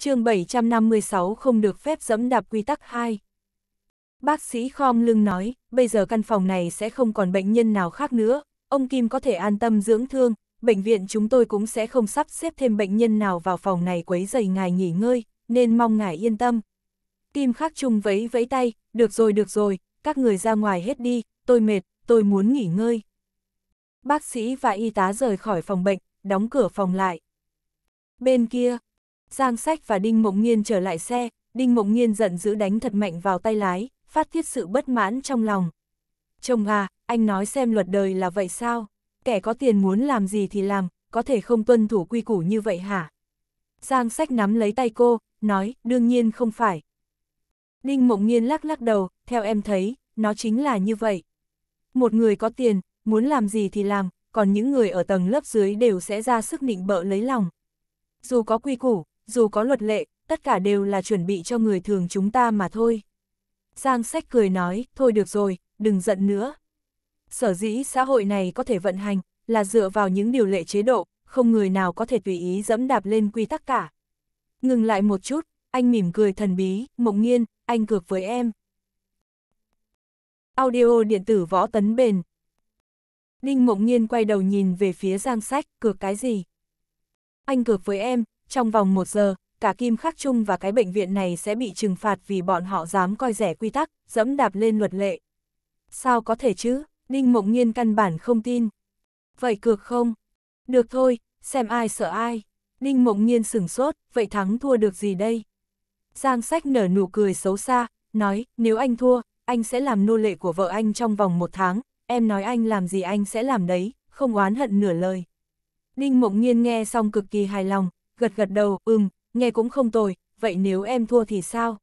chương 756 không được phép dẫm đạp quy tắc 2. Bác sĩ khom lưng nói, bây giờ căn phòng này sẽ không còn bệnh nhân nào khác nữa, ông Kim có thể an tâm dưỡng thương, bệnh viện chúng tôi cũng sẽ không sắp xếp thêm bệnh nhân nào vào phòng này quấy rầy ngài nghỉ ngơi, nên mong ngài yên tâm. Kim khắc chung vẫy vẫy tay, được rồi được rồi, các người ra ngoài hết đi, tôi mệt, tôi muốn nghỉ ngơi. Bác sĩ và y tá rời khỏi phòng bệnh, đóng cửa phòng lại. Bên kia, Giang Sách và Đinh Mộng Nghiên trở lại xe, Đinh Mộng Nghiên giận dữ đánh thật mạnh vào tay lái, phát thiết sự bất mãn trong lòng. Chồng à, anh nói xem luật đời là vậy sao? Kẻ có tiền muốn làm gì thì làm, có thể không tuân thủ quy củ như vậy hả? Giang Sách nắm lấy tay cô, nói, đương nhiên không phải. Đinh Mộng Nghiên lắc lắc đầu, theo em thấy, nó chính là như vậy. Một người có tiền, muốn làm gì thì làm, còn những người ở tầng lớp dưới đều sẽ ra sức nịnh bợ lấy lòng. Dù có quy củ, dù có luật lệ, tất cả đều là chuẩn bị cho người thường chúng ta mà thôi. Giang sách cười nói, thôi được rồi, đừng giận nữa. Sở dĩ xã hội này có thể vận hành, là dựa vào những điều lệ chế độ, không người nào có thể tùy ý dẫm đạp lên quy tắc cả. Ngừng lại một chút, anh mỉm cười thần bí, mộng nghiên, anh cược với em. Audio điện tử võ tấn bền. Ninh mộng nghiên quay đầu nhìn về phía giang sách, cược cái gì? Anh cược với em, trong vòng một giờ, cả Kim Khắc Trung và cái bệnh viện này sẽ bị trừng phạt vì bọn họ dám coi rẻ quy tắc, dẫm đạp lên luật lệ. Sao có thể chứ, đinh Mộng Nhiên căn bản không tin. Vậy cược không? Được thôi, xem ai sợ ai. đinh Mộng Nhiên sửng sốt, vậy thắng thua được gì đây? Giang sách nở nụ cười xấu xa, nói, nếu anh thua, anh sẽ làm nô lệ của vợ anh trong vòng một tháng, em nói anh làm gì anh sẽ làm đấy, không oán hận nửa lời. đinh Mộng Nhiên nghe xong cực kỳ hài lòng, gật gật đầu, ừm, nghe cũng không tồi, vậy nếu em thua thì sao?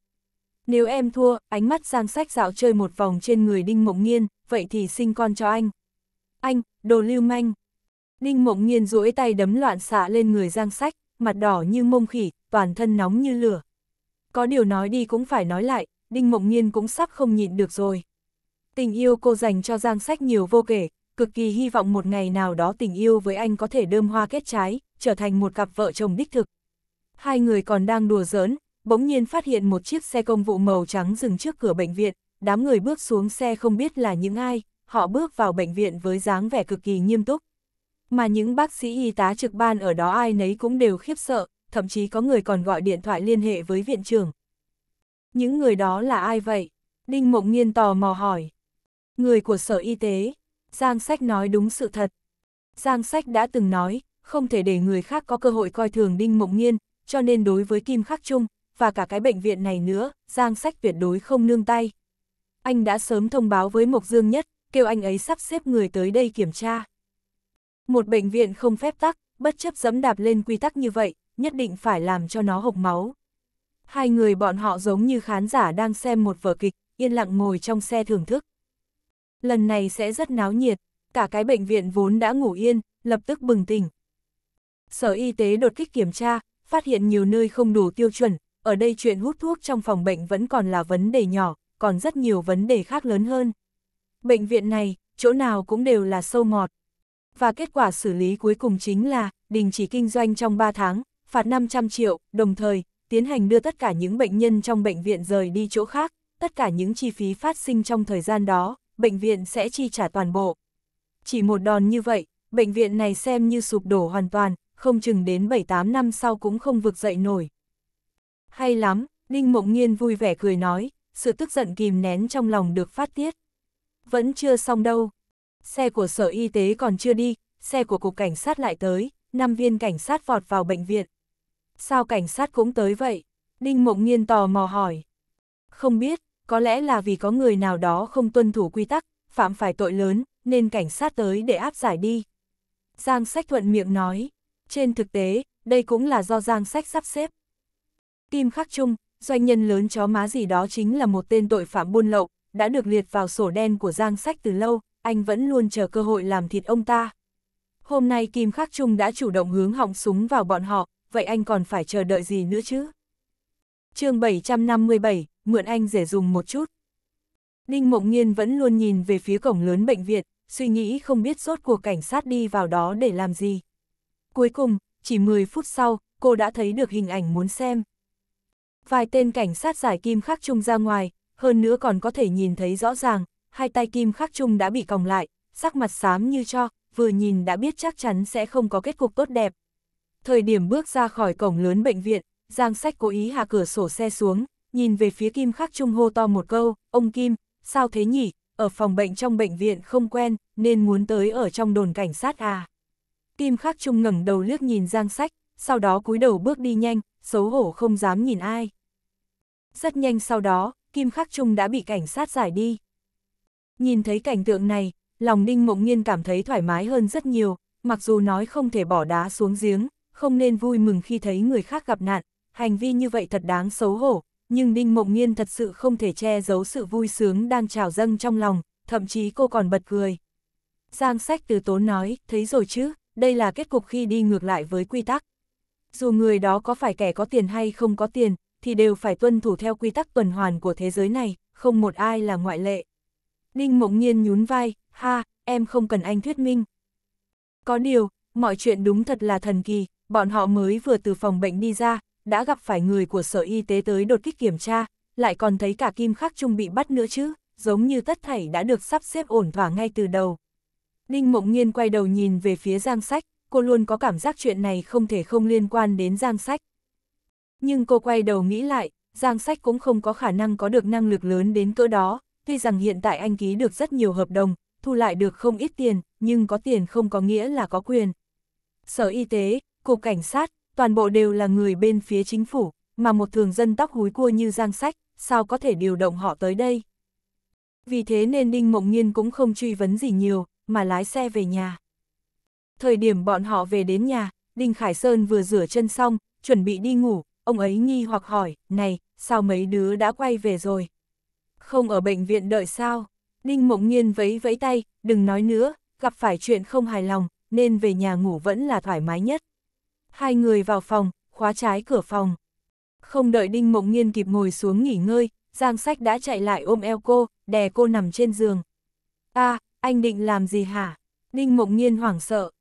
Nếu em thua, ánh mắt Giang Sách dạo chơi một vòng trên người Đinh Mộng Nghiên, vậy thì sinh con cho anh. Anh, đồ lưu manh. Đinh Mộng Nghiên duỗi tay đấm loạn xạ lên người Giang Sách, mặt đỏ như mông khỉ, toàn thân nóng như lửa. Có điều nói đi cũng phải nói lại, Đinh Mộng Nghiên cũng sắp không nhịn được rồi. Tình yêu cô dành cho Giang Sách nhiều vô kể, cực kỳ hy vọng một ngày nào đó tình yêu với anh có thể đơm hoa kết trái, trở thành một cặp vợ chồng đích thực. Hai người còn đang đùa giỡn, bỗng nhiên phát hiện một chiếc xe công vụ màu trắng dừng trước cửa bệnh viện, đám người bước xuống xe không biết là những ai, họ bước vào bệnh viện với dáng vẻ cực kỳ nghiêm túc. Mà những bác sĩ y tá trực ban ở đó ai nấy cũng đều khiếp sợ, thậm chí có người còn gọi điện thoại liên hệ với viện trưởng. Những người đó là ai vậy? Đinh Mộng Nhiên tò mò hỏi. Người của Sở Y tế, Giang Sách nói đúng sự thật. Giang Sách đã từng nói, không thể để người khác có cơ hội coi thường Đinh Mộng Nhiên, cho nên đối với Kim Khắc Trung, và cả cái bệnh viện này nữa, Giang Sách tuyệt đối không nương tay. Anh đã sớm thông báo với Mộc Dương Nhất, kêu anh ấy sắp xếp người tới đây kiểm tra. Một bệnh viện không phép tắc, bất chấp dẫm đạp lên quy tắc như vậy, nhất định phải làm cho nó hộc máu. Hai người bọn họ giống như khán giả đang xem một vở kịch, yên lặng ngồi trong xe thưởng thức. Lần này sẽ rất náo nhiệt, cả cái bệnh viện vốn đã ngủ yên, lập tức bừng tỉnh, Sở y tế đột kích kiểm tra, phát hiện nhiều nơi không đủ tiêu chuẩn, ở đây chuyện hút thuốc trong phòng bệnh vẫn còn là vấn đề nhỏ, còn rất nhiều vấn đề khác lớn hơn. Bệnh viện này, chỗ nào cũng đều là sâu mọt. Và kết quả xử lý cuối cùng chính là, đình chỉ kinh doanh trong 3 tháng, phạt 500 triệu, đồng thời, tiến hành đưa tất cả những bệnh nhân trong bệnh viện rời đi chỗ khác, tất cả những chi phí phát sinh trong thời gian đó, bệnh viện sẽ chi trả toàn bộ. Chỉ một đòn như vậy, bệnh viện này xem như sụp đổ hoàn toàn, không chừng đến 7-8 năm sau cũng không vực dậy nổi. Hay lắm, Ninh Mộng nhiên vui vẻ cười nói, sự tức giận kìm nén trong lòng được phát tiết. Vẫn chưa xong đâu. Xe của Sở Y tế còn chưa đi, xe của Cục Cảnh sát lại tới, năm viên cảnh sát vọt vào bệnh viện. Sao cảnh sát cũng tới vậy? Ninh Mộng nhiên tò mò hỏi. Không biết, có lẽ là vì có người nào đó không tuân thủ quy tắc, phạm phải tội lớn, nên cảnh sát tới để áp giải đi. Giang Sách Thuận miệng nói trên thực tế, đây cũng là do Giang Sách sắp xếp. Kim Khắc Trung, doanh nhân lớn chó má gì đó chính là một tên tội phạm buôn lậu, đã được liệt vào sổ đen của Giang Sách từ lâu, anh vẫn luôn chờ cơ hội làm thịt ông ta. Hôm nay Kim Khắc Trung đã chủ động hướng họng súng vào bọn họ, vậy anh còn phải chờ đợi gì nữa chứ? chương 757, mượn anh rể dùng một chút. Đinh Mộng Nhiên vẫn luôn nhìn về phía cổng lớn bệnh viện, suy nghĩ không biết rốt cuộc cảnh sát đi vào đó để làm gì. Cuối cùng, chỉ 10 phút sau, cô đã thấy được hình ảnh muốn xem. Vài tên cảnh sát giải kim khắc trung ra ngoài, hơn nữa còn có thể nhìn thấy rõ ràng, hai tay kim khắc trung đã bị còng lại, sắc mặt xám như cho, vừa nhìn đã biết chắc chắn sẽ không có kết cục tốt đẹp. Thời điểm bước ra khỏi cổng lớn bệnh viện, Giang Sách cố ý hạ cửa sổ xe xuống, nhìn về phía Kim Khắc Trung hô to một câu, ông Kim, sao thế nhỉ, ở phòng bệnh trong bệnh viện không quen, nên muốn tới ở trong đồn cảnh sát à. Kim Khắc Trung ngẩng đầu liếc nhìn Giang Sách, sau đó cúi đầu bước đi nhanh, xấu hổ không dám nhìn ai. Rất nhanh sau đó, Kim Khắc Trung đã bị cảnh sát giải đi. Nhìn thấy cảnh tượng này, lòng Đinh Mộng Nhiên cảm thấy thoải mái hơn rất nhiều, mặc dù nói không thể bỏ đá xuống giếng, không nên vui mừng khi thấy người khác gặp nạn, hành vi như vậy thật đáng xấu hổ, nhưng Đinh Mộng Nhiên thật sự không thể che giấu sự vui sướng đang trào dâng trong lòng, thậm chí cô còn bật cười. Giang sách từ tốn nói, thấy rồi chứ, đây là kết cục khi đi ngược lại với quy tắc. Dù người đó có phải kẻ có tiền hay không có tiền, thì đều phải tuân thủ theo quy tắc tuần hoàn của thế giới này, không một ai là ngoại lệ. Đinh Mộng Nhiên nhún vai, ha, em không cần anh thuyết minh. Có điều, mọi chuyện đúng thật là thần kỳ, bọn họ mới vừa từ phòng bệnh đi ra, đã gặp phải người của Sở Y tế tới đột kích kiểm tra, lại còn thấy cả Kim Khắc Trung bị bắt nữa chứ, giống như tất thảy đã được sắp xếp ổn thỏa ngay từ đầu. Ninh Mộng Nhiên quay đầu nhìn về phía Giang Sách, cô luôn có cảm giác chuyện này không thể không liên quan đến Giang Sách. Nhưng cô quay đầu nghĩ lại, Giang Sách cũng không có khả năng có được năng lực lớn đến cỡ đó, tuy rằng hiện tại anh ký được rất nhiều hợp đồng, thu lại được không ít tiền, nhưng có tiền không có nghĩa là có quyền. Sở Y tế, Cục Cảnh sát, toàn bộ đều là người bên phía chính phủ, mà một thường dân tóc húi cua như Giang Sách, sao có thể điều động họ tới đây? Vì thế nên Ninh Mộng Nhiên cũng không truy vấn gì nhiều, mà lái xe về nhà. Thời điểm bọn họ về đến nhà, Đinh Khải Sơn vừa rửa chân xong, chuẩn bị đi ngủ, ông ấy nghi hoặc hỏi, này, sao mấy đứa đã quay về rồi? Không ở bệnh viện đợi sao? Đinh Mộng Nhiên vẫy vẫy tay, đừng nói nữa, gặp phải chuyện không hài lòng, nên về nhà ngủ vẫn là thoải mái nhất. Hai người vào phòng, khóa trái cửa phòng. Không đợi Đinh Mộng Nhiên kịp ngồi xuống nghỉ ngơi, Giang Sách đã chạy lại ôm eo cô, đè cô nằm trên giường. a à, anh định làm gì hả? Đinh Mộng Nhiên hoảng sợ.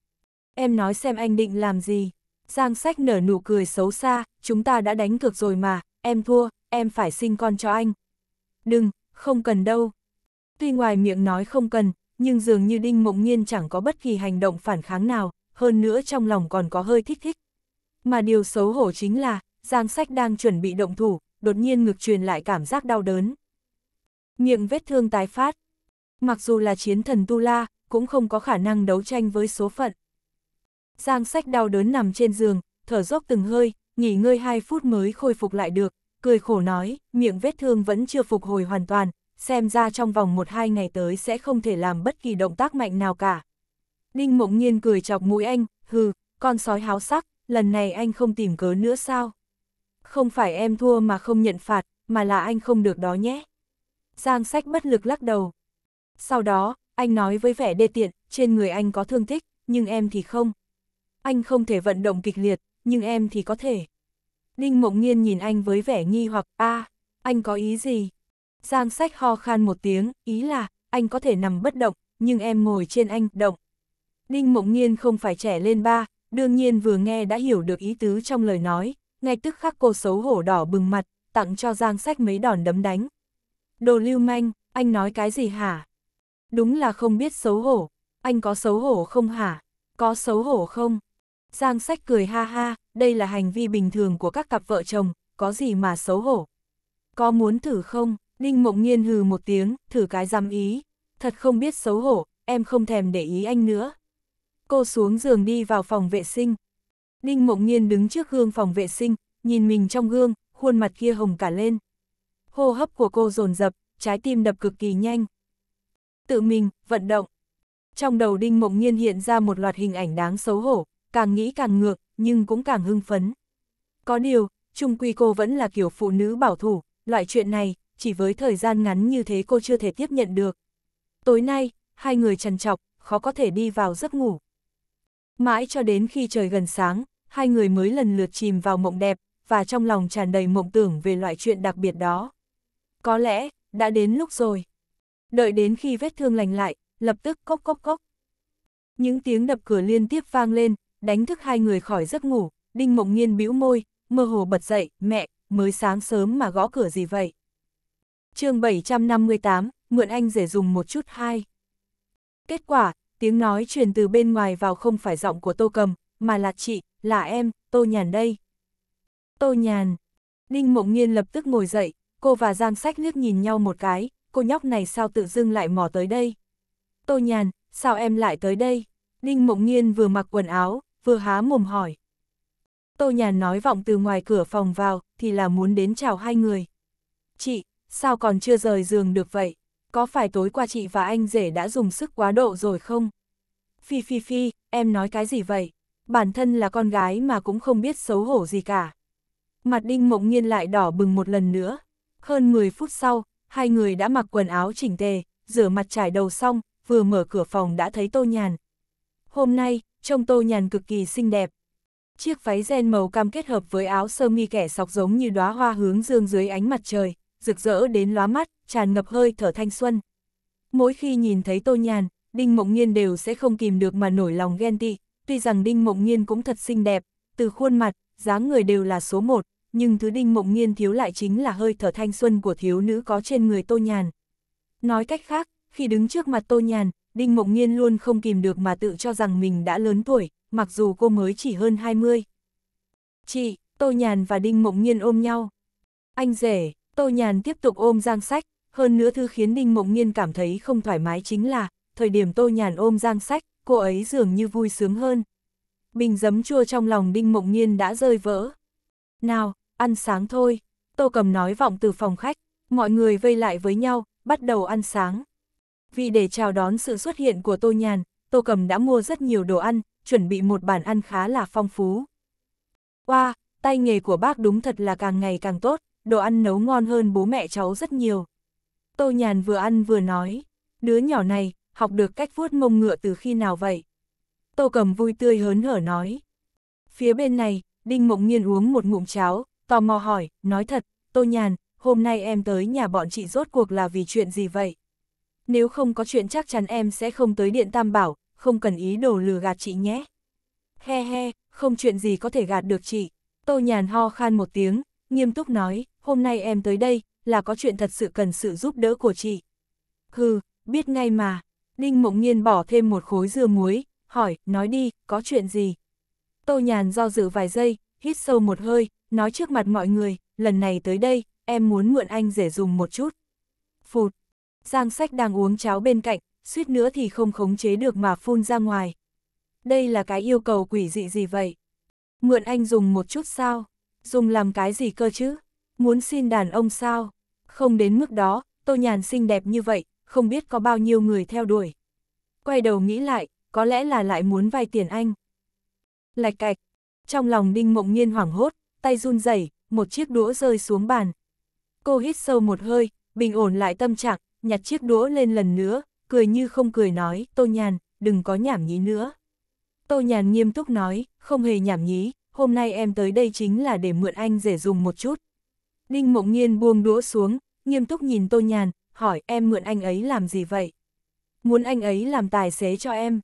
Em nói xem anh định làm gì? Giang sách nở nụ cười xấu xa, chúng ta đã đánh cược rồi mà, em thua, em phải sinh con cho anh. Đừng, không cần đâu. Tuy ngoài miệng nói không cần, nhưng dường như Đinh Mộng Nhiên chẳng có bất kỳ hành động phản kháng nào, hơn nữa trong lòng còn có hơi thích thích. Mà điều xấu hổ chính là, Giang Sách đang chuẩn bị động thủ, đột nhiên ngực truyền lại cảm giác đau đớn. Miệng vết thương tái phát, Mặc dù là chiến thần Tu La, cũng không có khả năng đấu tranh với số phận. Giang sách đau đớn nằm trên giường, thở dốc từng hơi, nghỉ ngơi 2 phút mới khôi phục lại được, cười khổ nói, miệng vết thương vẫn chưa phục hồi hoàn toàn, xem ra trong vòng 1-2 ngày tới sẽ không thể làm bất kỳ động tác mạnh nào cả. Đinh mộng nhiên cười chọc mũi anh, hừ, con sói háo sắc, lần này anh không tìm cớ nữa sao? Không phải em thua mà không nhận phạt, mà là anh không được đó nhé. Giang sách bất lực lắc đầu, sau đó, anh nói với vẻ đê tiện, trên người anh có thương tích, nhưng em thì không. Anh không thể vận động kịch liệt, nhưng em thì có thể. Đinh Mộng nhiên nhìn anh với vẻ nghi hoặc, a anh có ý gì? Giang sách ho khan một tiếng, ý là, anh có thể nằm bất động, nhưng em ngồi trên anh, động. Đinh Mộng nhiên không phải trẻ lên ba, đương nhiên vừa nghe đã hiểu được ý tứ trong lời nói, ngay tức khắc cô xấu hổ đỏ bừng mặt, tặng cho Giang sách mấy đòn đấm đánh. Đồ lưu manh, anh nói cái gì hả? Đúng là không biết xấu hổ, anh có xấu hổ không hả? Có xấu hổ không? Giang sách cười ha ha, đây là hành vi bình thường của các cặp vợ chồng, có gì mà xấu hổ? Có muốn thử không? Ninh mộng nghiên hừ một tiếng, thử cái dám ý. Thật không biết xấu hổ, em không thèm để ý anh nữa. Cô xuống giường đi vào phòng vệ sinh. Ninh mộng nghiên đứng trước gương phòng vệ sinh, nhìn mình trong gương, khuôn mặt kia hồng cả lên. Hô hấp của cô dồn dập trái tim đập cực kỳ nhanh tự mình, vận động. Trong đầu Đinh Mộng Nhiên hiện ra một loạt hình ảnh đáng xấu hổ, càng nghĩ càng ngược, nhưng cũng càng hưng phấn. Có điều, chung quy cô vẫn là kiểu phụ nữ bảo thủ, loại chuyện này, chỉ với thời gian ngắn như thế cô chưa thể tiếp nhận được. Tối nay, hai người trần trọc, khó có thể đi vào giấc ngủ. Mãi cho đến khi trời gần sáng, hai người mới lần lượt chìm vào mộng đẹp, và trong lòng tràn đầy mộng tưởng về loại chuyện đặc biệt đó. Có lẽ, đã đến lúc rồi. Đợi đến khi vết thương lành lại, lập tức cốc cốc cốc. Những tiếng đập cửa liên tiếp vang lên, đánh thức hai người khỏi giấc ngủ, Đinh Mộng Nhiên bĩu môi, mơ hồ bật dậy, mẹ, mới sáng sớm mà gõ cửa gì vậy? chương 758, mượn anh rể dùng một chút hai. Kết quả, tiếng nói truyền từ bên ngoài vào không phải giọng của Tô Cầm, mà là chị, là em, Tô Nhàn đây. Tô Nhàn. Đinh Mộng Nhiên lập tức ngồi dậy, cô và Giang Sách liếc nhìn nhau một cái, cô nhóc này sao tự dưng lại mò tới đây? Tô nhàn, sao em lại tới đây? Đinh Mộng Nghiên vừa mặc quần áo, vừa há mồm hỏi. Tô nhàn nói vọng từ ngoài cửa phòng vào, thì là muốn đến chào hai người. Chị, sao còn chưa rời giường được vậy? Có phải tối qua chị và anh rể đã dùng sức quá độ rồi không? Phi phi phi, em nói cái gì vậy? Bản thân là con gái mà cũng không biết xấu hổ gì cả. Mặt đinh mộng nhiên lại đỏ bừng một lần nữa. Hơn 10 phút sau, hai người đã mặc quần áo chỉnh tề, rửa mặt trải đầu xong, vừa mở cửa phòng đã thấy Tô Nhàn. Hôm nay, trông Tô Nhàn cực kỳ xinh đẹp. Chiếc váy ren màu cam kết hợp với áo sơ mi kẻ sọc giống như đóa hoa hướng dương dưới ánh mặt trời, rực rỡ đến lóa mắt, tràn ngập hơi thở thanh xuân. Mỗi khi nhìn thấy Tô Nhàn, Đinh Mộng Nhiên đều sẽ không kìm được mà nổi lòng ghen tị, tuy rằng Đinh Mộng Nhiên cũng thật xinh đẹp, từ khuôn mặt, dáng người đều là số một, nhưng thứ đinh mộng nghiên thiếu lại chính là hơi thở thanh xuân của thiếu nữ có trên người tô nhàn. Nói cách khác, khi đứng trước mặt tô nhàn, đinh mộng nghiên luôn không kìm được mà tự cho rằng mình đã lớn tuổi, mặc dù cô mới chỉ hơn 20. Chị, tô nhàn và đinh mộng nghiên ôm nhau. Anh rể, tô nhàn tiếp tục ôm giang sách, hơn nữa thứ khiến đinh mộng nghiên cảm thấy không thoải mái chính là, thời điểm tô nhàn ôm giang sách, cô ấy dường như vui sướng hơn. Bình giấm chua trong lòng đinh mộng nghiên đã rơi vỡ. Nào, ăn sáng thôi, Tô Cầm nói vọng từ phòng khách, mọi người vây lại với nhau, bắt đầu ăn sáng. Vì để chào đón sự xuất hiện của Tô Nhàn, Tô Cầm đã mua rất nhiều đồ ăn, chuẩn bị một bàn ăn khá là phong phú. Wow, tay nghề của bác đúng thật là càng ngày càng tốt, đồ ăn nấu ngon hơn bố mẹ cháu rất nhiều. Tô Nhàn vừa ăn vừa nói, đứa nhỏ này, học được cách vuốt mông ngựa từ khi nào vậy? Tô Cầm vui tươi hớn hở nói. Phía bên này, Đinh Mộng nhiên uống một ngụm cháo, tò mò hỏi, nói thật, Tô Nhàn, hôm nay em tới nhà bọn chị rốt cuộc là vì chuyện gì vậy? Nếu không có chuyện chắc chắn em sẽ không tới Điện Tam Bảo, không cần ý đồ lừa gạt chị nhé. He he, không chuyện gì có thể gạt được chị. Tô Nhàn ho khan một tiếng, nghiêm túc nói, hôm nay em tới đây, là có chuyện thật sự cần sự giúp đỡ của chị. Hừ, biết ngay mà. Ninh Mộng Nhiên bỏ thêm một khối dưa muối, hỏi, nói đi, có chuyện gì? Tô Nhàn do dự vài giây, hít sâu một hơi, nói trước mặt mọi người, lần này tới đây, em muốn mượn anh rể dùng một chút. Phụt, Giang Sách đang uống cháo bên cạnh, suýt nữa thì không khống chế được mà phun ra ngoài. Đây là cái yêu cầu quỷ dị gì vậy? Mượn anh dùng một chút sao? Dùng làm cái gì cơ chứ? Muốn xin đàn ông sao? Không đến mức đó, tô nhàn xinh đẹp như vậy, không biết có bao nhiêu người theo đuổi. Quay đầu nghĩ lại, có lẽ là lại muốn vay tiền anh. Lạch cạch, trong lòng Đinh Mộng Nhiên hoảng hốt, tay run rẩy, một chiếc đũa rơi xuống bàn. Cô hít sâu một hơi, bình ổn lại tâm trạng, nhặt chiếc đũa lên lần nữa, cười như không cười nói, Tô Nhàn, đừng có nhảm nhí nữa. Tô Nhàn nghiêm túc nói, không hề nhảm nhí, hôm nay em tới đây chính là để mượn anh rể dùng một chút. Ninh Mộng Nhiên buông đũa xuống, nghiêm túc nhìn Tô Nhàn, hỏi em mượn anh ấy làm gì vậy? Muốn anh ấy làm tài xế cho em.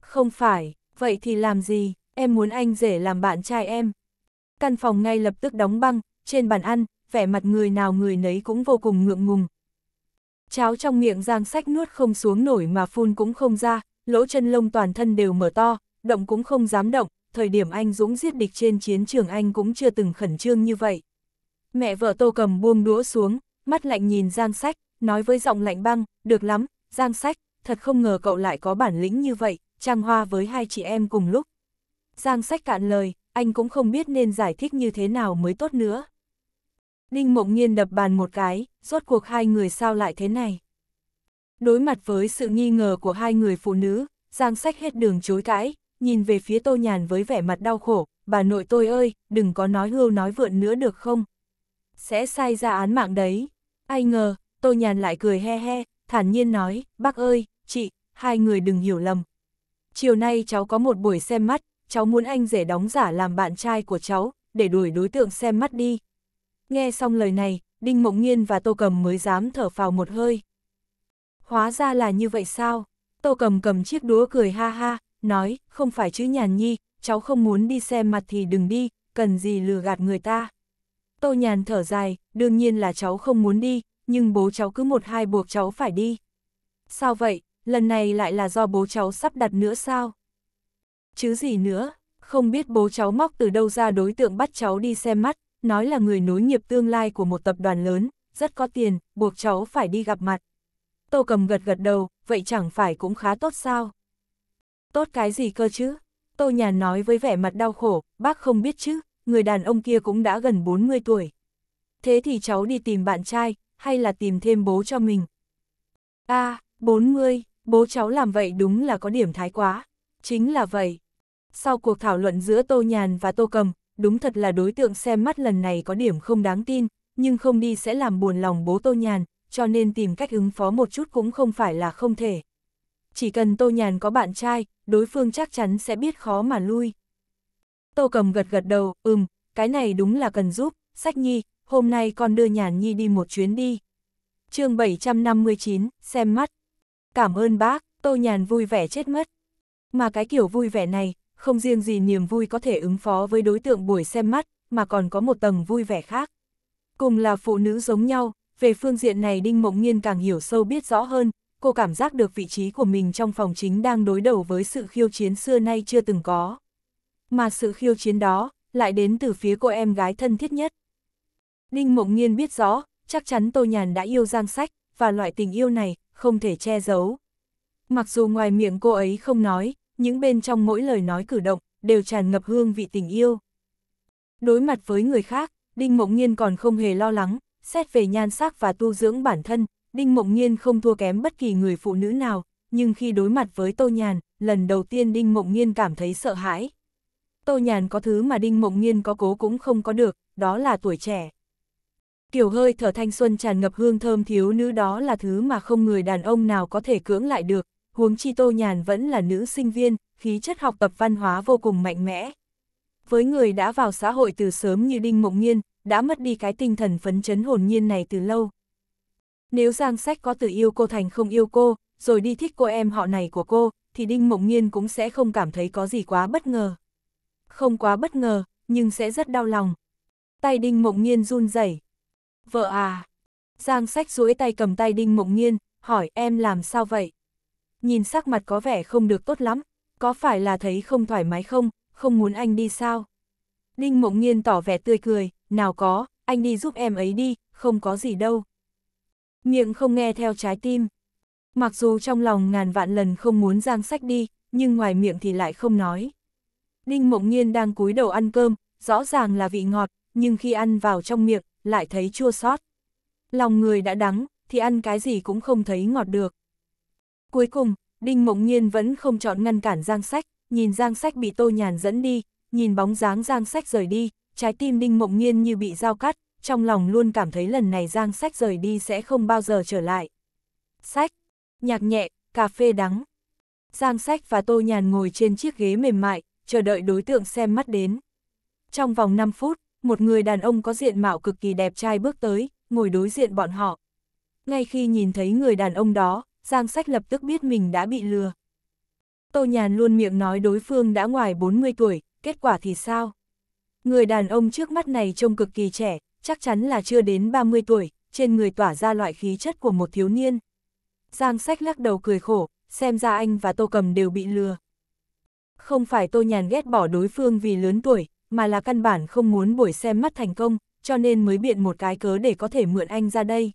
Không phải, vậy thì làm gì, em muốn anh rể làm bạn trai em căn phòng ngay lập tức đóng băng, trên bàn ăn, vẻ mặt người nào người nấy cũng vô cùng ngượng ngùng. Cháo trong miệng giang sách nuốt không xuống nổi mà phun cũng không ra, lỗ chân lông toàn thân đều mở to, động cũng không dám động, thời điểm anh Dũng giết địch trên chiến trường anh cũng chưa từng khẩn trương như vậy. Mẹ vợ tô cầm buông đũa xuống, mắt lạnh nhìn giang sách, nói với giọng lạnh băng, được lắm, giang sách, thật không ngờ cậu lại có bản lĩnh như vậy, trang hoa với hai chị em cùng lúc. Giang sách cạn lời, anh cũng không biết nên giải thích như thế nào mới tốt nữa. Ninh Mộng Nhiên đập bàn một cái, rốt cuộc hai người sao lại thế này. Đối mặt với sự nghi ngờ của hai người phụ nữ, Giang Sách hết đường chối cãi, nhìn về phía Tô Nhàn với vẻ mặt đau khổ, bà nội tôi ơi, đừng có nói hưu nói vượn nữa được không? Sẽ sai ra án mạng đấy. Ai ngờ, Tô Nhàn lại cười he he, thản nhiên nói, bác ơi, chị, hai người đừng hiểu lầm. Chiều nay cháu có một buổi xem mắt, cháu muốn anh rể đóng giả làm bạn trai của cháu, để đuổi đối tượng xem mắt đi. Nghe xong lời này, Đinh Mộng nhiên và Tô Cầm mới dám thở phào một hơi. Hóa ra là như vậy sao? Tô Cầm cầm chiếc đũa cười ha ha, nói, không phải chứ nhàn nhi, cháu không muốn đi xem mặt thì đừng đi, cần gì lừa gạt người ta. Tô nhàn thở dài, đương nhiên là cháu không muốn đi, nhưng bố cháu cứ một hai buộc cháu phải đi. Sao vậy, lần này lại là do bố cháu sắp đặt nữa sao? Chứ gì nữa, không biết bố cháu móc từ đâu ra đối tượng bắt cháu đi xem mắt, nói là người nối nghiệp tương lai của một tập đoàn lớn, rất có tiền, buộc cháu phải đi gặp mặt. Tô cầm gật gật đầu, vậy chẳng phải cũng khá tốt sao? Tốt cái gì cơ chứ? Tô Nhàn nói với vẻ mặt đau khổ, bác không biết chứ, người đàn ông kia cũng đã gần 40 tuổi. Thế thì cháu đi tìm bạn trai, hay là tìm thêm bố cho mình? a à, 40, bố cháu làm vậy đúng là có điểm thái quá. Chính là vậy. Sau cuộc thảo luận giữa Tô Nhàn và Tô Cầm, đúng thật là đối tượng xem mắt lần này có điểm không đáng tin, nhưng không đi sẽ làm buồn lòng bố Tô Nhàn, cho nên tìm cách ứng phó một chút cũng không phải là không thể. Chỉ cần Tô Nhàn có bạn trai, đối phương chắc chắn sẽ biết khó mà lui. Tô Cầm gật gật đầu, ừm, cái này đúng là cần giúp, sách nhi, hôm nay con đưa Nhàn Nhi đi một chuyến đi. chương 759, xem mắt. Cảm ơn bác, Tô Nhàn vui vẻ chết mất. Mà cái kiểu vui vẻ này, không riêng gì niềm vui có thể ứng phó với đối tượng buổi xem mắt, mà còn có một tầng vui vẻ khác. Cùng là phụ nữ giống nhau, về phương diện này Đinh Mộng nhiên càng hiểu sâu biết rõ hơn, cô cảm giác được vị trí của mình trong phòng chính đang đối đầu với sự khiêu chiến xưa nay chưa từng có. Mà sự khiêu chiến đó, lại đến từ phía cô em gái thân thiết nhất. Đinh Mộng nhiên biết rõ, chắc chắn Tô Nhàn đã yêu Giang Sách, và loại tình yêu này, không thể che giấu. Mặc dù ngoài miệng cô ấy không nói, những bên trong mỗi lời nói cử động, đều tràn ngập hương vị tình yêu. Đối mặt với người khác, Đinh Mộng Nhiên còn không hề lo lắng, xét về nhan sắc và tu dưỡng bản thân, Đinh Mộng Nhiên không thua kém bất kỳ người phụ nữ nào, nhưng khi đối mặt với Tô Nhàn, lần đầu tiên Đinh Mộng Nhiên cảm thấy sợ hãi. Tô Nhàn có thứ mà Đinh Mộng Nhiên có cố cũng không có được, đó là tuổi trẻ. Kiểu hơi thở thanh xuân tràn ngập hương thơm thiếu nữ đó là thứ mà không người đàn ông nào có thể cưỡng lại được, huống chi Tô Nhàn vẫn là nữ sinh viên, khí chất học tập văn hóa vô cùng mạnh mẽ. Với người đã vào xã hội từ sớm như Đinh Mộng Nhiên, đã mất đi cái tinh thần phấn chấn hồn nhiên này từ lâu. Nếu Giang Sách có từ yêu cô thành không yêu cô, rồi đi thích cô em họ này của cô, thì Đinh Mộng Nhiên cũng sẽ không cảm thấy có gì quá bất ngờ. Không quá bất ngờ, nhưng sẽ rất đau lòng. Tay Đinh Mộng Nhiên run rẩy. Vợ à! Giang Sách duỗi tay cầm tay Đinh Mộng Nhiên, hỏi em làm sao vậy? nhìn sắc mặt có vẻ không được tốt lắm, có phải là thấy không thoải mái không, không muốn anh đi sao? Đinh Mộng Nghiên tỏ vẻ tươi cười, nào có, anh đi giúp em ấy đi, không có gì đâu. Miệng không nghe theo trái tim. Mặc dù trong lòng ngàn vạn lần không muốn giang sách đi, nhưng ngoài miệng thì lại không nói. Đinh Mộng Nghiên đang cúi đầu ăn cơm, rõ ràng là vị ngọt, nhưng khi ăn vào trong miệng, lại thấy chua xót. Lòng người đã đắng, thì ăn cái gì cũng không thấy ngọt được. Cuối cùng, Đinh Mộng Nhiên vẫn không chọn ngăn cản Giang Sách, nhìn Giang Sách bị Tô Nhàn dẫn đi, nhìn bóng dáng Giang Sách rời đi, trái tim Đinh Mộng Nhiên như bị dao cắt, trong lòng luôn cảm thấy lần này Giang Sách rời đi sẽ không bao giờ trở lại. Sách, nhạc nhẹ, cà phê đắng. Giang Sách và Tô Nhàn ngồi trên chiếc ghế mềm mại, chờ đợi đối tượng xem mắt đến. Trong vòng 5 phút, một người đàn ông có diện mạo cực kỳ đẹp trai bước tới, ngồi đối diện bọn họ. Ngay khi nhìn thấy người đàn ông đó, Giang Sách lập tức biết mình đã bị lừa. Tô Nhàn luôn miệng nói đối phương đã ngoài 40 tuổi, kết quả thì sao? Người đàn ông trước mắt này trông cực kỳ trẻ, chắc chắn là chưa đến 30 tuổi, trên người tỏa ra loại khí chất của một thiếu niên. Giang Sách lắc đầu cười khổ, xem ra anh và Tô Cầm đều bị lừa. Không phải Tô Nhàn ghét bỏ đối phương vì lớn tuổi, mà là căn bản không muốn buổi xem mắt thành công, cho nên mới biện một cái cớ để có thể mượn anh ra đây.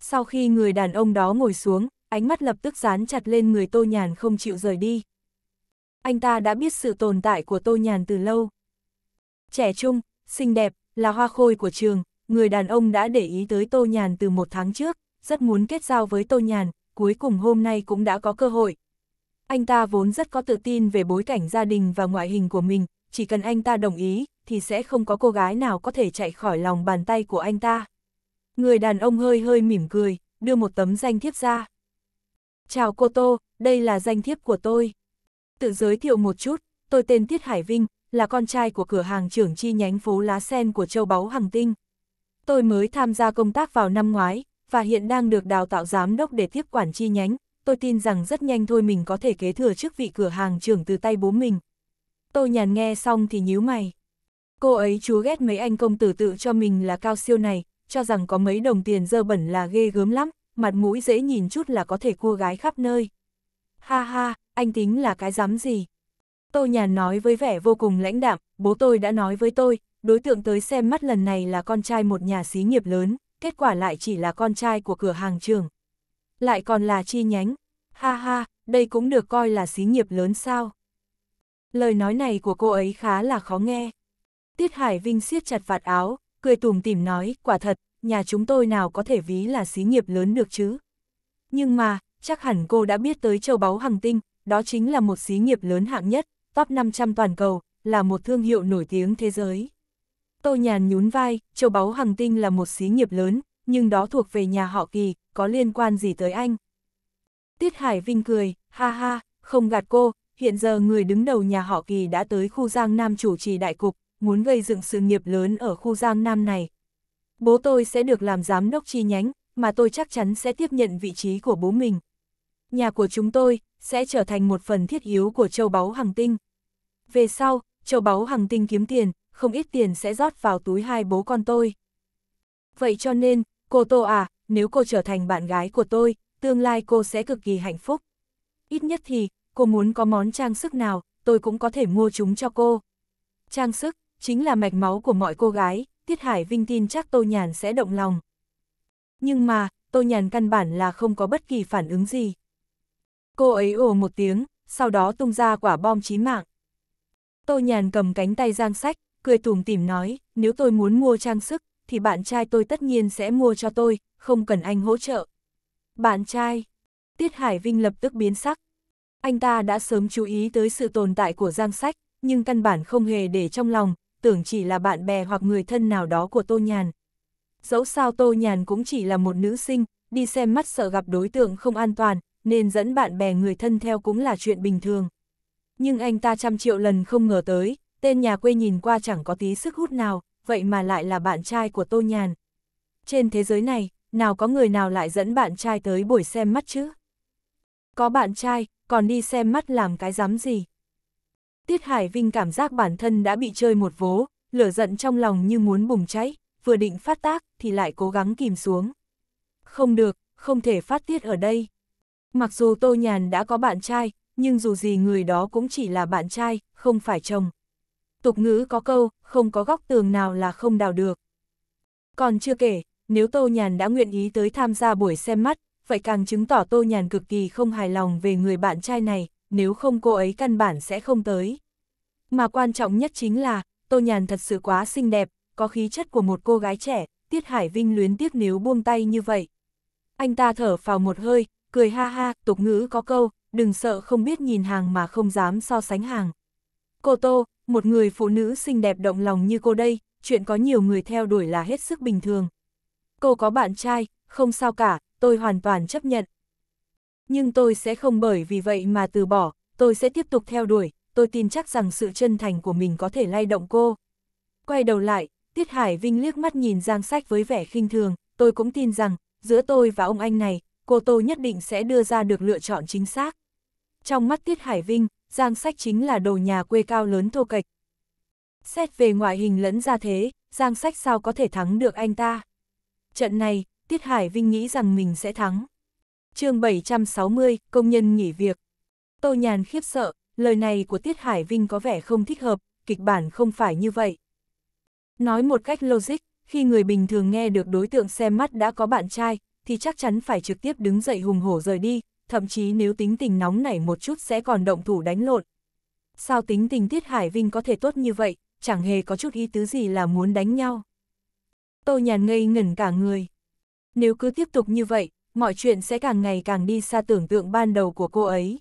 Sau khi người đàn ông đó ngồi xuống, ánh mắt lập tức dán chặt lên người Tô Nhàn không chịu rời đi. Anh ta đã biết sự tồn tại của Tô Nhàn từ lâu. Trẻ trung, xinh đẹp, là hoa khôi của trường, người đàn ông đã để ý tới Tô Nhàn từ một tháng trước, rất muốn kết giao với Tô Nhàn, cuối cùng hôm nay cũng đã có cơ hội. Anh ta vốn rất có tự tin về bối cảnh gia đình và ngoại hình của mình, chỉ cần anh ta đồng ý, thì sẽ không có cô gái nào có thể chạy khỏi lòng bàn tay của anh ta. Người đàn ông hơi hơi mỉm cười, đưa một tấm danh thiếp ra. Chào cô Tô, đây là danh thiếp của tôi. Tự giới thiệu một chút, tôi tên Tiết Hải Vinh, là con trai của cửa hàng trưởng chi nhánh phố Lá Sen của châu báu Hằng Tinh. Tôi mới tham gia công tác vào năm ngoái, và hiện đang được đào tạo giám đốc để tiếp quản chi nhánh. Tôi tin rằng rất nhanh thôi mình có thể kế thừa chức vị cửa hàng trưởng từ tay bố mình. Tôi nhàn nghe xong thì nhíu mày. Cô ấy chúa ghét mấy anh công tử tự cho mình là cao siêu này, cho rằng có mấy đồng tiền dơ bẩn là ghê gớm lắm, mặt mũi dễ nhìn chút là có thể cua gái khắp nơi. Ha ha, anh tính là cái dám gì? Tô Nhàn nói với vẻ vô cùng lãnh đạm, bố tôi đã nói với tôi, đối tượng tới xem mắt lần này là con trai một nhà xí nghiệp lớn, kết quả lại chỉ là con trai của cửa hàng trường. Lại còn là chi nhánh. Ha ha, đây cũng được coi là xí nghiệp lớn sao. Lời nói này của cô ấy khá là khó nghe. Tiết Hải Vinh siết chặt vạt áo, cười tùm tìm nói, quả thật, nhà chúng tôi nào có thể ví là xí nghiệp lớn được chứ. Nhưng mà, chắc hẳn cô đã biết tới châu báu Hằng tinh, đó chính là một xí nghiệp lớn hạng nhất, top 500 toàn cầu, là một thương hiệu nổi tiếng thế giới. Tô Nhàn nhún vai, châu báu Hằng tinh là một xí nghiệp lớn, nhưng đó thuộc về nhà họ kỳ, có liên quan gì tới anh. Tiết Hải Vinh cười, ha ha, không gạt cô, hiện giờ người đứng đầu nhà họ kỳ đã tới khu Giang Nam chủ trì đại cục, muốn gây dựng sự nghiệp lớn ở khu Giang Nam này, Bố tôi sẽ được làm giám đốc chi nhánh, mà tôi chắc chắn sẽ tiếp nhận vị trí của bố mình. Nhà của chúng tôi sẽ trở thành một phần thiết yếu của châu báu hàng tinh. Về sau, châu báu hàng tinh kiếm tiền, không ít tiền sẽ rót vào túi hai bố con tôi. Vậy cho nên, cô Tô à, nếu cô trở thành bạn gái của tôi, tương lai cô sẽ cực kỳ hạnh phúc. Ít nhất thì, cô muốn có món trang sức nào, tôi cũng có thể mua chúng cho cô. Trang sức, chính là mạch máu của mọi cô gái, Tiết Hải Vinh tin chắc Tô Nhàn sẽ động lòng. Nhưng mà, Tô Nhàn căn bản là không có bất kỳ phản ứng gì. Cô ấy ồ một tiếng, sau đó tung ra quả bom chí mạng. Tô Nhàn cầm cánh tay Giang Sách, cười tủm tìm nói, nếu tôi muốn mua trang sức, thì bạn trai tôi tất nhiên sẽ mua cho tôi, không cần anh hỗ trợ. Bạn trai, Tiết Hải Vinh lập tức biến sắc. Anh ta đã sớm chú ý tới sự tồn tại của Giang Sách, nhưng căn bản không hề để trong lòng, tưởng chỉ là bạn bè hoặc người thân nào đó của Tô Nhàn. Dẫu sao Tô Nhàn cũng chỉ là một nữ sinh, đi xem mắt sợ gặp đối tượng không an toàn, nên dẫn bạn bè người thân theo cũng là chuyện bình thường. Nhưng anh ta trăm triệu lần không ngờ tới, tên nhà quê nhìn qua chẳng có tí sức hút nào, vậy mà lại là bạn trai của Tô Nhàn. Trên thế giới này, nào có người nào lại dẫn bạn trai tới buổi xem mắt chứ? Có bạn trai, còn đi xem mắt làm cái dám gì? Tiết Hải Vinh cảm giác bản thân đã bị chơi một vố, lửa giận trong lòng như muốn bùng cháy, vừa định phát tác thì lại cố gắng kìm xuống. Không được, không thể phát tiết ở đây. Mặc dù Tô Nhàn đã có bạn trai, nhưng dù gì người đó cũng chỉ là bạn trai, không phải chồng. Tục ngữ có câu, không có góc tường nào là không đào được. Còn chưa kể, nếu Tô Nhàn đã nguyện ý tới tham gia buổi xem mắt, vậy càng chứng tỏ Tô Nhàn cực kỳ không hài lòng về người bạn trai này, nếu không cô ấy căn bản sẽ không tới. Mà quan trọng nhất chính là, Tô Nhàn thật sự quá xinh đẹp, có khí chất của một cô gái trẻ, Tiết Hải Vinh luyến tiếc nếu buông tay như vậy. Anh ta thở vào một hơi, cười ha ha, tục ngữ có câu, đừng sợ không biết nhìn hàng mà không dám so sánh hàng. Cô Tô, một người phụ nữ xinh đẹp động lòng như cô đây, chuyện có nhiều người theo đuổi là hết sức bình thường. Cô có bạn trai, không sao cả, tôi hoàn toàn chấp nhận. Nhưng tôi sẽ không bởi vì vậy mà từ bỏ, tôi sẽ tiếp tục theo đuổi, tôi tin chắc rằng sự chân thành của mình có thể lay động cô. Quay đầu lại, Tiết Hải Vinh liếc mắt nhìn Giang Sách với vẻ khinh thường, tôi cũng tin rằng, giữa tôi và ông anh này, cô Tô nhất định sẽ đưa ra được lựa chọn chính xác. Trong mắt Tiết Hải Vinh, Giang Sách chính là đồ nhà quê cao lớn thô kệch. Xét về ngoại hình lẫn ra thế, Giang Sách sao có thể thắng được anh ta? Trận này, Tiết Hải Vinh nghĩ rằng mình sẽ thắng chương 760, công nhân nghỉ việc. Tô Nhàn khiếp sợ, lời này của Tiết Hải Vinh có vẻ không thích hợp, kịch bản không phải như vậy. Nói một cách logic, khi người bình thường nghe được đối tượng xem mắt đã có bạn trai, thì chắc chắn phải trực tiếp đứng dậy hùng hổ rời đi, thậm chí nếu tính tình nóng nảy một chút sẽ còn động thủ đánh lộn. Sao tính tình Tiết Hải Vinh có thể tốt như vậy, chẳng hề có chút ý tứ gì là muốn đánh nhau. Tô Nhàn ngây ngẩn cả người. Nếu cứ tiếp tục như vậy, mọi chuyện sẽ càng ngày càng đi xa tưởng tượng ban đầu của cô ấy.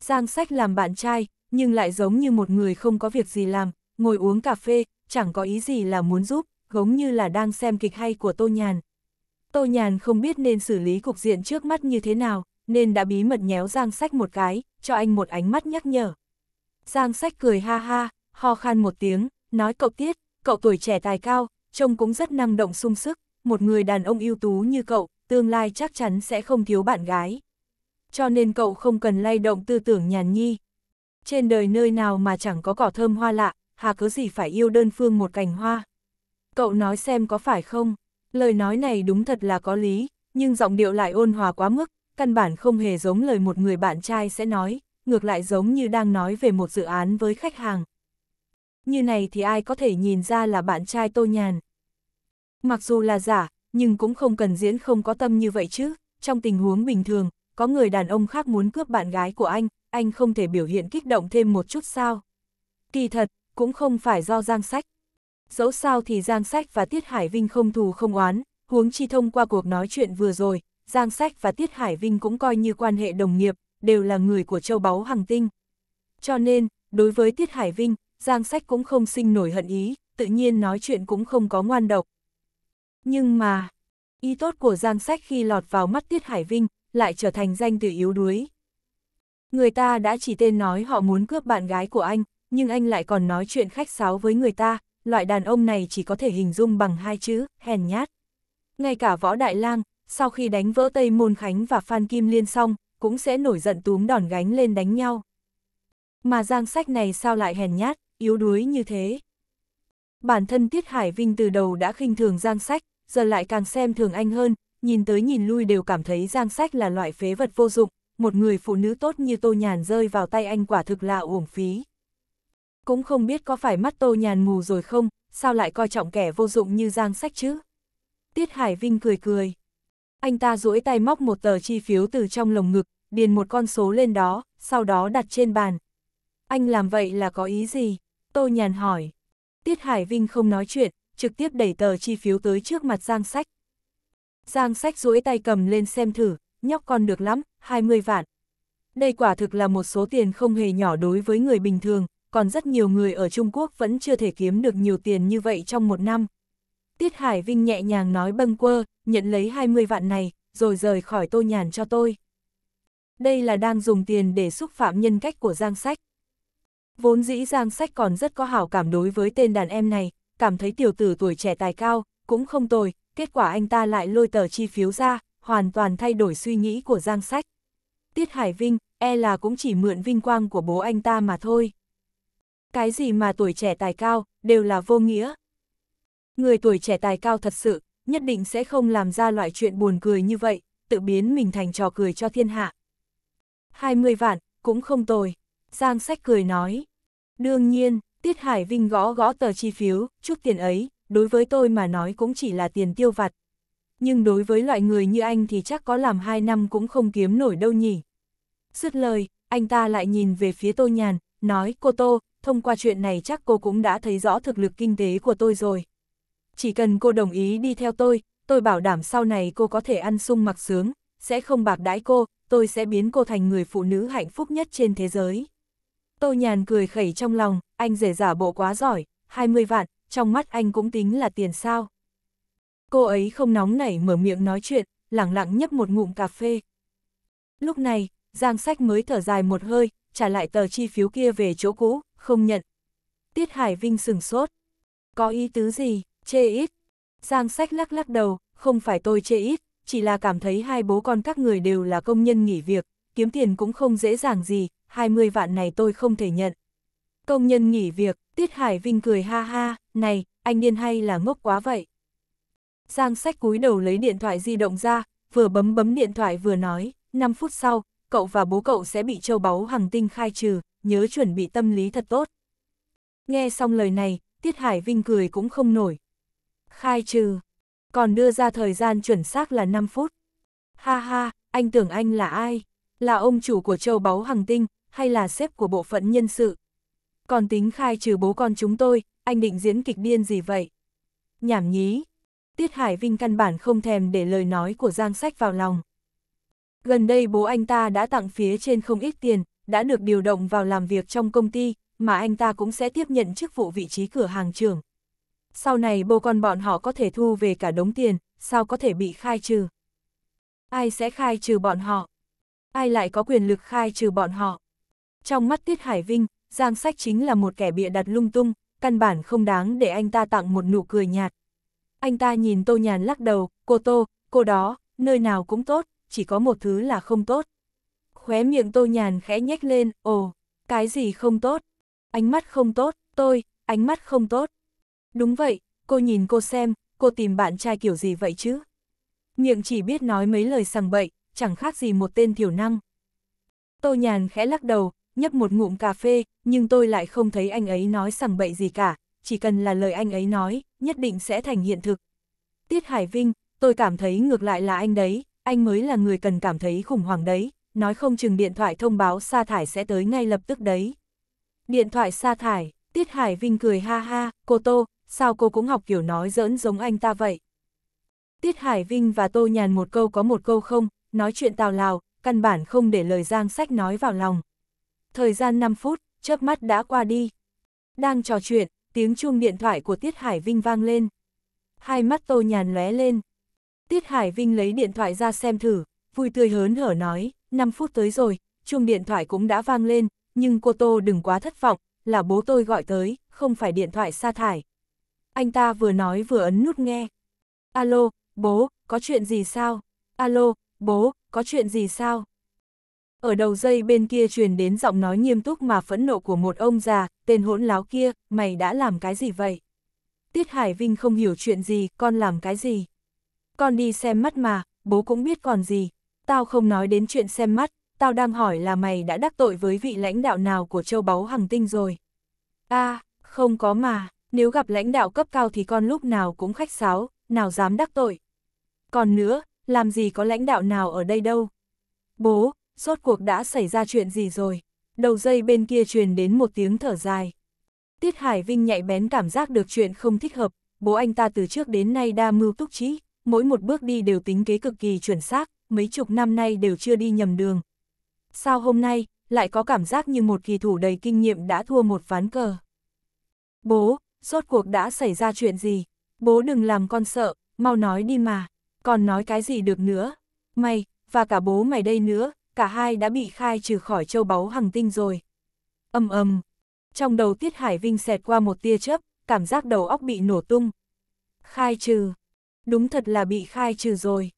Giang sách làm bạn trai, nhưng lại giống như một người không có việc gì làm, ngồi uống cà phê, chẳng có ý gì là muốn giúp, giống như là đang xem kịch hay của Tô Nhàn. Tô Nhàn không biết nên xử lý cục diện trước mắt như thế nào, nên đã bí mật nhéo Giang Sách một cái, cho anh một ánh mắt nhắc nhở. Giang Sách cười ha ha, ho khan một tiếng, nói cậu Tiết, cậu tuổi trẻ tài cao, trông cũng rất năng động sung sức, một người đàn ông ưu tú như cậu, tương lai chắc chắn sẽ không thiếu bạn gái. Cho nên cậu không cần lay động tư tưởng nhàn nhi. Trên đời nơi nào mà chẳng có cỏ thơm hoa lạ, hà cớ gì phải yêu đơn phương một cành hoa. Cậu nói xem có phải không? Lời nói này đúng thật là có lý, nhưng giọng điệu lại ôn hòa quá mức, căn bản không hề giống lời một người bạn trai sẽ nói, ngược lại giống như đang nói về một dự án với khách hàng. Như này thì ai có thể nhìn ra là bạn trai Tô Nhàn. Mặc dù là giả, nhưng cũng không cần diễn không có tâm như vậy chứ, trong tình huống bình thường, có người đàn ông khác muốn cướp bạn gái của anh, anh không thể biểu hiện kích động thêm một chút sao. Kỳ thật, cũng không phải do Giang Sách. Dẫu sao thì Giang Sách và Tiết Hải Vinh không thù không oán, huống chi thông qua cuộc nói chuyện vừa rồi, Giang Sách và Tiết Hải Vinh cũng coi như quan hệ đồng nghiệp, đều là người của châu báu hàng tinh. Cho nên, đối với Tiết Hải Vinh, Giang Sách cũng không sinh nổi hận ý, tự nhiên nói chuyện cũng không có ngoan độc, nhưng mà, y tốt của Giang Sách khi lọt vào mắt Tiết Hải Vinh, lại trở thành danh từ yếu đuối. Người ta đã chỉ tên nói họ muốn cướp bạn gái của anh, nhưng anh lại còn nói chuyện khách sáo với người ta, loại đàn ông này chỉ có thể hình dung bằng hai chữ, hèn nhát. Ngay cả Võ Đại Lang, sau khi đánh vỡ Tây Môn Khánh và Phan Kim Liên xong, cũng sẽ nổi giận túm đòn gánh lên đánh nhau. Mà Giang Sách này sao lại hèn nhát, yếu đuối như thế? Bản thân Tiết Hải Vinh từ đầu đã khinh thường Giang Sách, giờ lại càng xem thường anh hơn, nhìn tới nhìn lui đều cảm thấy Giang Sách là loại phế vật vô dụng, một người phụ nữ tốt như Tô Nhàn rơi vào tay anh quả thực là uổng phí. Cũng không biết có phải mắt Tô Nhàn mù rồi không, sao lại coi trọng kẻ vô dụng như Giang Sách chứ? Tiết Hải Vinh cười cười. Anh ta duỗi tay móc một tờ chi phiếu từ trong lồng ngực, điền một con số lên đó, sau đó đặt trên bàn. Anh làm vậy là có ý gì? Tô Nhàn hỏi. Tiết Hải Vinh không nói chuyện, trực tiếp đẩy tờ chi phiếu tới trước mặt Giang Sách. Giang Sách duỗi tay cầm lên xem thử, nhóc con được lắm, 20 vạn. Đây quả thực là một số tiền không hề nhỏ đối với người bình thường, còn rất nhiều người ở Trung Quốc vẫn chưa thể kiếm được nhiều tiền như vậy trong một năm. Tiết Hải Vinh nhẹ nhàng nói bâng quơ, nhận lấy 20 vạn này, rồi rời khỏi tô nhàn cho tôi. Đây là đang dùng tiền để xúc phạm nhân cách của Giang Sách. Vốn dĩ Giang Sách còn rất có hảo cảm đối với tên đàn em này, cảm thấy tiểu tử tuổi trẻ tài cao, cũng không tồi, kết quả anh ta lại lôi tờ chi phiếu ra, hoàn toàn thay đổi suy nghĩ của Giang Sách. Tiết Hải Vinh, e là cũng chỉ mượn vinh quang của bố anh ta mà thôi. Cái gì mà tuổi trẻ tài cao, đều là vô nghĩa. Người tuổi trẻ tài cao thật sự, nhất định sẽ không làm ra loại chuyện buồn cười như vậy, tự biến mình thành trò cười cho thiên hạ. 20 vạn, cũng không tồi. Giang Sách cười nói. Đương nhiên, Tiết Hải Vinh gõ gõ tờ chi phiếu, chút tiền ấy, đối với tôi mà nói cũng chỉ là tiền tiêu vặt. Nhưng đối với loại người như anh thì chắc có làm hai năm cũng không kiếm nổi đâu nhỉ. Dứt lời, anh ta lại nhìn về phía Tô Nhàn, nói cô Tô, thông qua chuyện này chắc cô cũng đã thấy rõ thực lực kinh tế của tôi rồi. Chỉ cần cô đồng ý đi theo tôi, tôi bảo đảm sau này cô có thể ăn sung mặc sướng, sẽ không bạc đãi cô, tôi sẽ biến cô thành người phụ nữ hạnh phúc nhất trên thế giới. Tô Nhàn cười khẩy trong lòng, anh rể giả bộ quá giỏi, 20 vạn, trong mắt anh cũng tính là tiền sao. Cô ấy không nóng nảy mở miệng nói chuyện, lẳng lặng nhấp một ngụm cà phê. Lúc này, Giang Sách mới thở dài một hơi, trả lại tờ chi phiếu kia về chỗ cũ, không nhận. Tiết Hải Vinh sừng sốt. Có ý tứ gì, chê ít. Giang Sách lắc lắc đầu, không phải tôi chê ít, chỉ là cảm thấy hai bố con các người đều là công nhân nghỉ việc, kiếm tiền cũng không dễ dàng gì, 20 vạn này tôi không thể nhận. Công nhân nghỉ việc, Tiết Hải Vinh cười ha ha, này, anh điên hay là ngốc quá vậy? Giang sách cúi đầu lấy điện thoại di động ra, vừa bấm bấm điện thoại vừa nói, 5 phút sau, cậu và bố cậu sẽ bị châu báu hàng tinh khai trừ, nhớ chuẩn bị tâm lý thật tốt. Nghe xong lời này, Tiết Hải Vinh cười cũng không nổi. Khai trừ, còn đưa ra thời gian chuẩn xác là 5 phút. Ha ha, anh tưởng anh là ai? là ông chủ của châu báu hằng tinh, hay là sếp của bộ phận nhân sự. Còn tính khai trừ bố con chúng tôi, anh định diễn kịch điên gì vậy? Nhảm nhí. Tiết Hải Vinh căn bản không thèm để lời nói của Giang Sách vào lòng. Gần đây bố anh ta đã tặng phía trên không ít tiền, đã được điều động vào làm việc trong công ty, mà anh ta cũng sẽ tiếp nhận chức vụ vị trí cửa hàng trưởng. Sau này bố con bọn họ có thể thu về cả đống tiền, sao có thể bị khai trừ? Ai sẽ khai trừ bọn họ? ai lại có quyền lực khai trừ bọn họ. Trong mắt Tiết Hải Vinh, Giang Sách chính là một kẻ bịa đặt lung tung, căn bản không đáng để anh ta tặng một nụ cười nhạt. Anh ta nhìn Tô Nhàn lắc đầu, cô Tô, cô đó, nơi nào cũng tốt, chỉ có một thứ là không tốt. Khóe miệng Tô Nhàn khẽ nhếch lên, ồ, cái gì không tốt? Ánh mắt không tốt, tôi, ánh mắt không tốt. Đúng vậy, cô nhìn cô xem, cô tìm bạn trai kiểu gì vậy chứ? Miệng chỉ biết nói mấy lời sằng bậy, chẳng khác gì một tên thiểu năng. Tô Nhàn khẽ lắc đầu, nhấp một ngụm cà phê, nhưng tôi lại không thấy anh ấy nói sằng bậy gì cả, chỉ cần là lời anh ấy nói, nhất định sẽ thành hiện thực. Tiết Hải Vinh, tôi cảm thấy ngược lại là anh đấy, anh mới là người cần cảm thấy khủng hoảng đấy, nói không chừng điện thoại thông báo sa thải sẽ tới ngay lập tức đấy. Điện thoại sa thải, Tiết Hải Vinh cười ha ha, cô Tô, sao cô cũng học kiểu nói giỡn giống anh ta vậy? Tiết Hải Vinh và Tô Nhàn một câu có một câu không, nói chuyện tào lao, căn bản không để lời Giang Sách nói vào lòng. Thời gian 5 phút, chớp mắt đã qua đi. Đang trò chuyện, tiếng chuông điện thoại của Tiết Hải Vinh vang lên. Hai mắt Tô Nhàn lóe lên. Tiết Hải Vinh lấy điện thoại ra xem thử, vui tươi hớn hở nói, 5 phút tới rồi, chuông điện thoại cũng đã vang lên, nhưng cô Tô đừng quá thất vọng, là bố tôi gọi tới, không phải điện thoại sa thải. Anh ta vừa nói vừa ấn nút nghe. Alo, bố, có chuyện gì sao? Alo, bố, có chuyện gì sao? Ở đầu dây bên kia truyền đến giọng nói nghiêm túc mà phẫn nộ của một ông già, tên hỗn láo kia, mày đã làm cái gì vậy? Tiết Hải Vinh không hiểu chuyện gì, con làm cái gì? Con đi xem mắt mà, bố cũng biết còn gì. Tao không nói đến chuyện xem mắt, tao đang hỏi là mày đã đắc tội với vị lãnh đạo nào của châu báu hằng tinh rồi. a không có mà, nếu gặp lãnh đạo cấp cao thì con lúc nào cũng khách sáo, nào dám đắc tội. Còn nữa, làm gì có lãnh đạo nào ở đây đâu. Bố, rốt cuộc đã xảy ra chuyện gì rồi? Đầu dây bên kia truyền đến một tiếng thở dài. Tiết Hải Vinh nhạy bén cảm giác được chuyện không thích hợp, bố anh ta từ trước đến nay đa mưu túc trí, mỗi một bước đi đều tính kế cực kỳ chuẩn xác, mấy chục năm nay đều chưa đi nhầm đường. Sao hôm nay, lại có cảm giác như một kỳ thủ đầy kinh nghiệm đã thua một ván cờ? Bố, rốt cuộc đã xảy ra chuyện gì? Bố đừng làm con sợ, mau nói đi mà còn nói cái gì được nữa. Mày, và cả bố mày đây nữa, cả hai đã bị khai trừ khỏi châu báu hằng tinh rồi. Âm ầm Trong đầu Tiết Hải Vinh xẹt qua một tia chớp, cảm giác đầu óc bị nổ tung. Khai trừ. Đúng thật là bị khai trừ rồi.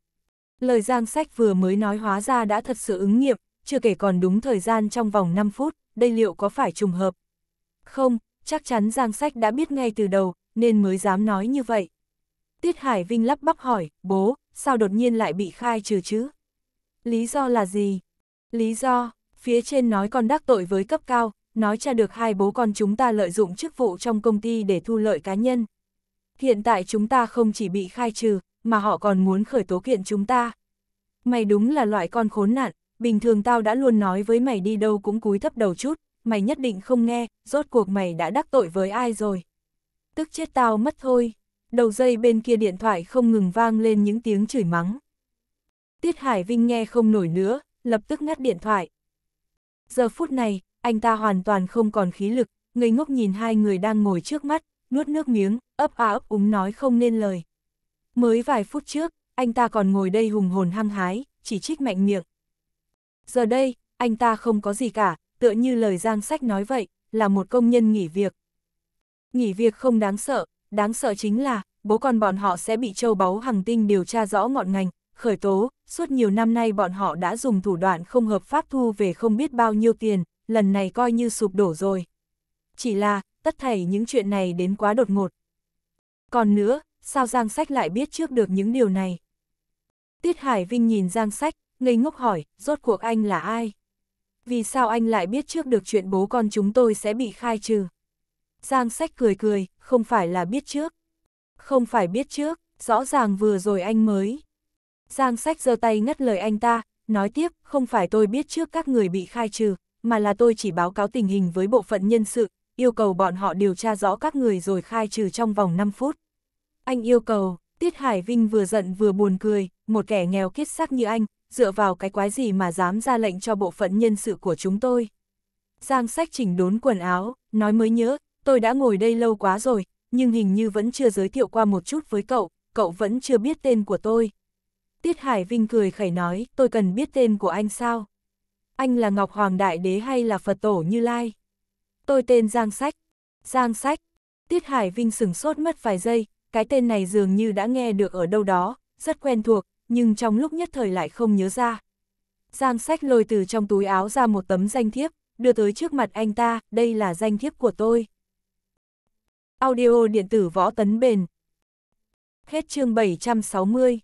Lời Giang Sách vừa mới nói hóa ra đã thật sự ứng nghiệm, chưa kể còn đúng thời gian trong vòng 5 phút, đây liệu có phải trùng hợp? Không, chắc chắn Giang Sách đã biết ngay từ đầu, nên mới dám nói như vậy. Tiết Hải Vinh lắp bắp hỏi, bố, sao đột nhiên lại bị khai trừ chứ? Lý do là gì? Lý do, phía trên nói con đắc tội với cấp cao, nói cha được hai bố con chúng ta lợi dụng chức vụ trong công ty để thu lợi cá nhân. Hiện tại chúng ta không chỉ bị khai trừ, mà họ còn muốn khởi tố kiện chúng ta. Mày đúng là loại con khốn nạn, bình thường tao đã luôn nói với mày đi đâu cũng cúi thấp đầu chút, mày nhất định không nghe, rốt cuộc mày đã đắc tội với ai rồi. Tức chết tao mất thôi đầu dây bên kia điện thoại không ngừng vang lên những tiếng chửi mắng. Tiết Hải Vinh nghe không nổi nữa, lập tức ngắt điện thoại. Giờ phút này, anh ta hoàn toàn không còn khí lực, ngây ngốc nhìn hai người đang ngồi trước mắt, nuốt nước miếng, ấp á ấp úng nói không nên lời. Mới vài phút trước, anh ta còn ngồi đây hùng hồn hăng hái, chỉ trích mạnh miệng. Giờ đây, anh ta không có gì cả, tựa như lời Giang Sách nói vậy, là một công nhân nghỉ việc. Nghỉ việc không đáng sợ, Đáng sợ chính là, bố con bọn họ sẽ bị châu báu hằng tinh điều tra rõ ngọn ngành, khởi tố, suốt nhiều năm nay bọn họ đã dùng thủ đoạn không hợp pháp thu về không biết bao nhiêu tiền, lần này coi như sụp đổ rồi. Chỉ là, tất thảy những chuyện này đến quá đột ngột. Còn nữa, sao Giang Sách lại biết trước được những điều này? Tiết Hải Vinh nhìn Giang Sách, ngây ngốc hỏi, rốt cuộc anh là ai? Vì sao anh lại biết trước được chuyện bố con chúng tôi sẽ bị khai trừ? Giang sách cười cười, không phải là biết trước. Không phải biết trước, rõ ràng vừa rồi anh mới. Giang sách giơ tay ngắt lời anh ta, nói tiếp, không phải tôi biết trước các người bị khai trừ, mà là tôi chỉ báo cáo tình hình với bộ phận nhân sự, yêu cầu bọn họ điều tra rõ các người rồi khai trừ trong vòng 5 phút. Anh yêu cầu, Tiết Hải Vinh vừa giận vừa buồn cười, một kẻ nghèo kiết xác như anh, dựa vào cái quái gì mà dám ra lệnh cho bộ phận nhân sự của chúng tôi. Giang sách chỉnh đốn quần áo, nói mới nhớ, tôi đã ngồi đây lâu quá rồi, nhưng hình như vẫn chưa giới thiệu qua một chút với cậu, cậu vẫn chưa biết tên của tôi. Tiết Hải Vinh cười khẩy nói, tôi cần biết tên của anh sao? Anh là Ngọc Hoàng Đại Đế hay là Phật Tổ Như Lai? Tôi tên Giang Sách. Giang Sách. Tiết Hải Vinh sửng sốt mất vài giây, cái tên này dường như đã nghe được ở đâu đó, rất quen thuộc, nhưng trong lúc nhất thời lại không nhớ ra. Giang Sách lôi từ trong túi áo ra một tấm danh thiếp, đưa tới trước mặt anh ta, đây là danh thiếp của tôi. Audio điện tử võ tấn bền. Hết chương 760